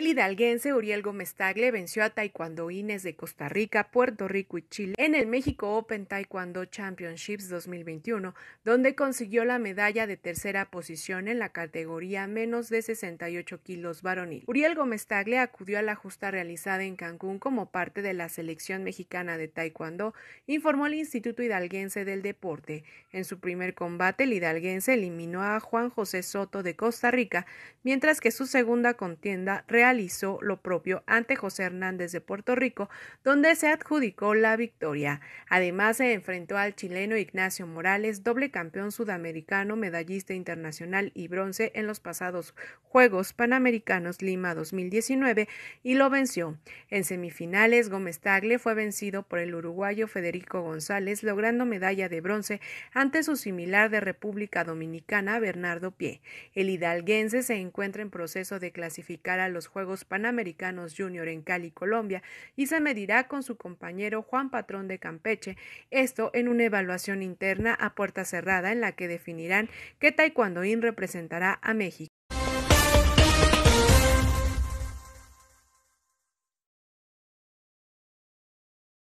El hidalguense Uriel Gómez Tagle venció a taekwondoines de Costa Rica, Puerto Rico y Chile en el México Open Taekwondo Championships 2021, donde consiguió la medalla de tercera posición en la categoría menos de 68 kilos varonil. Uriel Gómez Tagle acudió a la justa realizada en Cancún como parte de la selección mexicana de Taekwondo, informó el Instituto Hidalguense del Deporte. En su primer combate, el hidalguense eliminó a Juan José Soto de Costa Rica, mientras que su segunda contienda real realizó lo propio ante José Hernández de Puerto Rico, donde se adjudicó la victoria. Además, se enfrentó al chileno Ignacio Morales, doble campeón sudamericano, medallista internacional y bronce en los pasados Juegos Panamericanos Lima 2019, y lo venció. En semifinales, Gómez Tagle fue vencido por el uruguayo Federico González, logrando medalla de bronce ante su similar de República Dominicana, Bernardo Pie. El hidalguense se encuentra en proceso de clasificar a los Juegos Juegos Panamericanos Junior en Cali, Colombia, y se medirá con su compañero Juan Patrón de Campeche, esto en una evaluación interna a puerta cerrada en la que definirán qué taekwondoín representará a México.